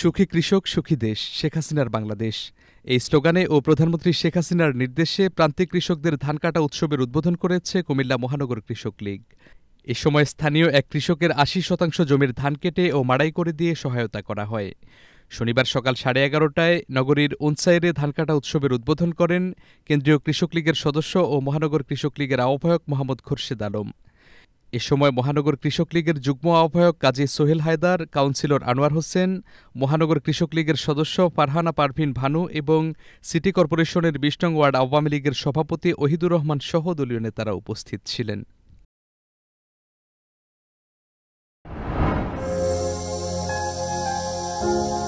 সুখী কৃষক সুখী দেশ শেখ হাসিনার বাংলাদেশ এই স্লোগানে ও প্রধানমন্ত্রী শেখ হাসিনার নির্দেশে প্রান্তিক কৃষকদের ধান কাটা উৎসবের উদ্বোধন করেছে কুমিল্লা মহানগর কৃষক লীগ এ সময় স্থানীয় এক কৃষকের আশি শতাংশ জমির ধান কেটে ও মাড়াই করে দিয়ে সহায়তা করা হয় শনিবার সকাল সাড়ে এগারোটায় নগরীর উনসাইরে ধান কাটা উৎসবের উদ্বোধন করেন কেন্দ্রীয় কৃষক লীগের সদস্য ও মহানগর কৃষক লীগের আহ্বায়ক মোহাম্মদ খুরশেদ আলম এ সময় মহানগর কৃষক লীগের যুগ্ম আহ্বায়ক কাজী সোহেল হায়দার কাউন্সিলর আনোয়ার হোসেন মহানগর কৃষক লীগের সদস্য ফারহানা পারভিন ভানু এবং সিটি কর্পোরেশনের বিশ নং ওয়ার্ড আওয়ামী লীগের সভাপতি ওহিদুর রহমান সহ দলীয় নেতারা উপস্থিত ছিলেন thank you